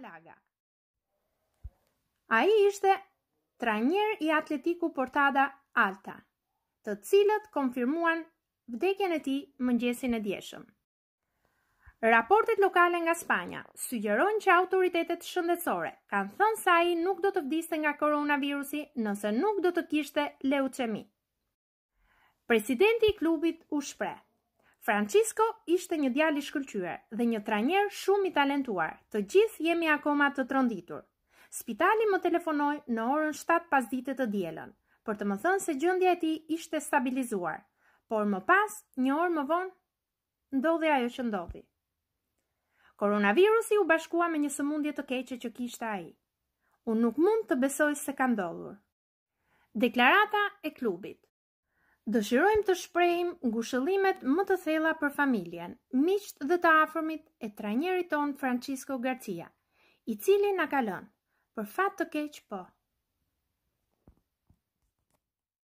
Malaga. A i ishte trajnjer i atletiku Portada Alta, të cilët konfirmuan vdekjen e ti mëngjesin e djeshëm. Raportet lokale nga Spanja sugjerojnë që autoritetet shëndetësore kanë thënë se ai nuk do të vdiste nga koronavirusi nëse nuk do të kishte leucemi. Presidenti i klubit u shpreh: Francisco ishte një djalë i shkëlqyer dhe një trajner shumë i talentuar. Të gjithë jemi akoma të tronditur. Spitali më telefonoi në orën 7 pasdite të dielën për të më thënë se gjëndja e ti ishte stabilizuar, por më pas, një orë më vonë, ndodhe ajo që ndodhi. Koronavirusi u bashkua me një sëmundje të keqe që kishtë aji. Unë nuk mund të besoj se ka ndodhur. Deklarata e klubit Dëshirojmë të shprejmë ngushëllimet më të thella për familjen, miqt dhe të afërmit e trajnjeri ton Francisco Garcia, i cili në kalon, për fat të keqë po.